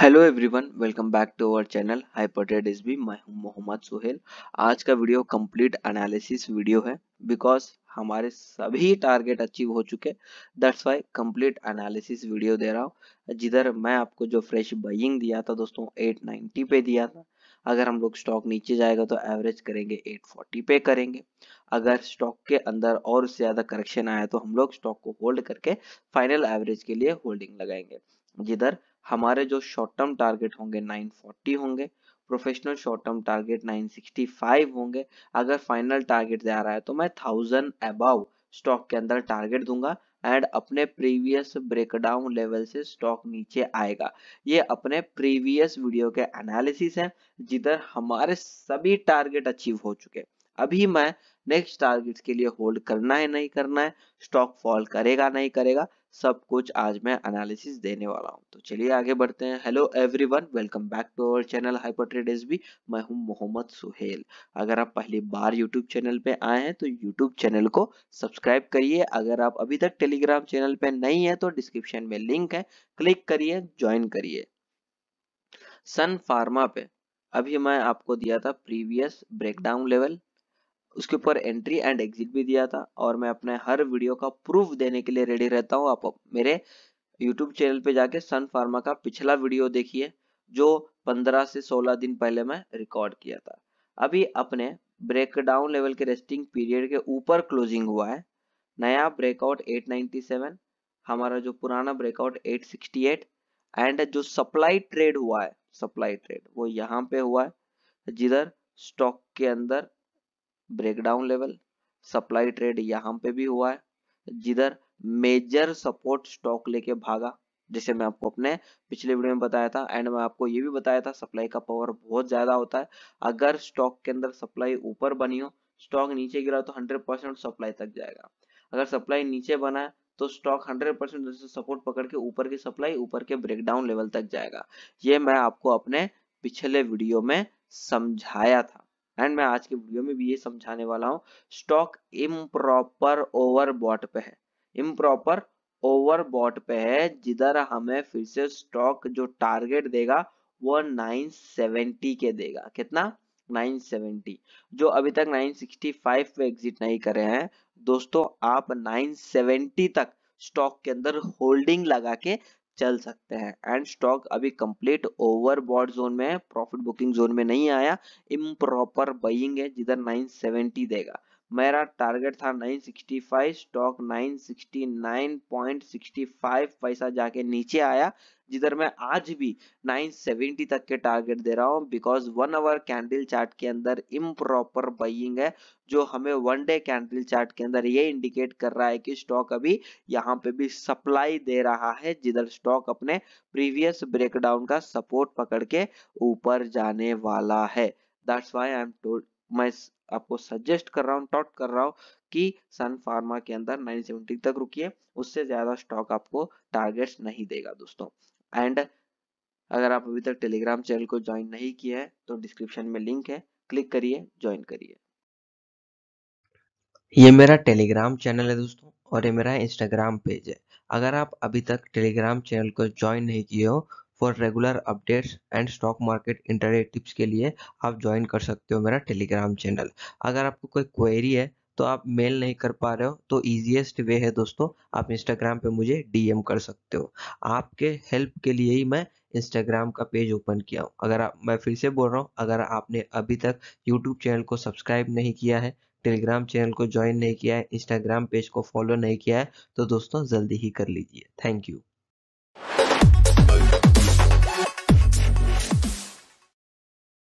hello everyone welcome back to our channel hypertrade is B मैं हूं मोहम्मद सुहेल आज का वीडियो कंप्लीट एनालिसिस वीडियो है बिकॉज हमारे सभी टारगेट अचीव हो चुके that's why complete analysis video दे रहा हूं जिधर मैं आपको जो फ्रेश बाइंग दिया था दोस्तों 890 पे दिया था अगर हम लोग स्टॉक नीचे जाएगा तो एवरेज करेंगे 840 पे करेंगे अगर स्टॉक के अंदर और उससे ज़्यादा करेक्शन आया तो हम लोग स्टॉक को होल्ड करके फाइनल एवरेज के लिए होल्डिंग लगाएंगे जिधर हमारे जो शॉर्ट टर्म टारगेट होंगे 940 होंगे प्रोफेशनल शॉर्ट टर्म टारगेट 965 होंगे अगर फाइनल टारगेट जा रहा है तो मैं थाउजेंड अबाव स्टॉक के अंदर टारगेट दूंगा एंड अपने प्रीवियस ब्रेकडाउन लेवल से स्टॉक नीचे आएगा ये अपने प्रीवियस वीडियो के एनालिसिस हैं जिधर हमारे सभी टारगेट अचीव हो चुके अभी मैं नेक्स्ट टारगेट्स के लिए होल्ड करना है नहीं करना है स्टॉक फॉल करेगा नहीं करेगा सब कुछ आज मैं एनालिसिस देने वाला हूं तो चलिए आगे बढ़ते हैं hello everyone welcome back to तो our channel hyper trade S B मैं हूं मोहम्मद सुहेल अगर आप पहली बार यूट्यूब चैनल पे आए हैं तो यूट्यूब चैनल को सब्सक्राइब करिए अगर आप अभी तक टेलीग्राम चैनल पे नहीं तो है तो डिस्क्रिप्शन में लिंक है क्लिक करिए ज्वाइन करिए सन फार्मा पे अभी मैं आपको दिया था प्रीवियस ब्रेकडाउन लेवल उसके ऊपर एंट्री एंड एग्जिट भी दिया था और मैं अपने हर वीडियो का प्रूफ देने के लिए रेडी रहता हूँ आप मेरे यूट्यूब चैनल पे जाके सन फार्मा का पिछला वीडियो देखिए जो 15 से 16 दिन पहले मैं रिकॉर्ड किया था अभी अपने ब्रेकडाउन लेवल के रेस्टिंग पीरियड के ऊपर क्लोजिंग हुआ है नया ब्रेकआउट 897 हमारा जो पुराना ब्रेकआउट 868 एंड जो सप्लाई ट्रेड हुआ है सप्लाई ट्रेड वो यहाँ पे हुआ है जिधर स्टॉक के अंदर ब्रेकडाउन लेवल सप्लाई ट्रेड यहाँ पे भी हुआ है जिधर मेजर सपोर्ट स्टॉक लेके भागा जैसे मैं आपको अपने पिछले वीडियो में बताया था एंड मैं आपको ये भी बताया था सप्लाई का पावर बहुत ज्यादा होता है अगर स्टॉक के अंदर सप्लाई ऊपर बनी हो स्टॉक नीचे गिरा तो 100 परसेंट सप्लाई तक जाएगा अगर सप्लाई नीचे बना है तो स्टॉक 100 परसेंट सपोर्ट पकड़ के ऊपर की सप्लाई ऊपर के ब्रेकडाउन लेवल तक जाएगा ये मैं आपको अपने पिछले वीडियो में समझाया था एंड मैं आज के वीडियो में भी ये समझाने वाला हूँ स्टॉक इम्प्रॉपर ओवरबॉट पे है इम्प्रॉपर ओवरबॉट पे है जिधर हमें फिर से स्टॉक जो टारगेट देगा वो 970 के देगा कितना 970 जो अभी तक 965 पे एग्जिट नहीं करे हैं दोस्तों आप 970 तक स्टॉक के अंदर होल्डिंग लगा के चल सकते हैं एंड स्टॉक अभी कंप्लीट ओवर ओवरबॉड जोन में प्रॉफिट बुकिंग जोन में नहीं आया इम्प्रॉपर बइंग है जिधर 970 देगा मेरा टारगेट था 965 स्टॉक 969.65 पैसा जाके नीचे आया जिधर मैं आज भी 970 तक के टारगेट दे रहा हूँ because one hour candle chart के अंदर इम्प्रॉपर बइंग है जो हमें वन डे कैंडल चार्ट के अंदर ये इंडिकेट कर रहा है कि स्टॉक अभी यहाँ पे भी सप्लाई दे रहा है जिधर स्टॉक अपने प्रीवियस ब्रेकडाउन का सपोर्ट पकड़ के ऊपर जाने वाला है that's why I am told मैं आपको सजेस्ट कर रहा हूँ टॉट कर रहा हूँ कि सन फार्मा के अंदर 970 तक रुकिए उससे ज्यादा स्टॉक आपको टारगेट्स नहीं देगा दोस्तों एंड अगर आप अभी तक टेलीग्राम चैनल को ज्वाइन नहीं किया है तो डिस्क्रिप्शन में लिंक है क्लिक करिए ज्वाइन करिए ये मेरा टेलीग्राम चैनल है दोस्तों और ये मेरा इंस्टाग्राम पेज है अगर आप अभी तक टेलीग्राम चैनल को ज्वाइन नहीं किए हो for regular updates and stock market internet tips के लिए आप ज्वाइन कर सकते हो मेरा टेलीग्राम चैनल अगर आपको कोई क्वेरी है तो आप मेल नहीं कर पा रहे हो तो ईजिएस्ट वे है दोस्तों आप इंस्टाग्राम पे मुझे डीएम कर सकते हो आपके हेल्प के लिए ही मैं इंस्टाग्राम का पेज ओपन किया हूँ अगर आप मैं फिर से बोल रहा हूँ अगर आपने अभी तक यूट्यूब चैनल को सब्सक्राइब नहीं किया है टेलीग्राम चैनल को ज्वाइन नहीं किया है इंस्टाग्राम पेज को फॉलो नहीं किया है तो दोस्तों जल्दी ही कर लीजिए थैंक यू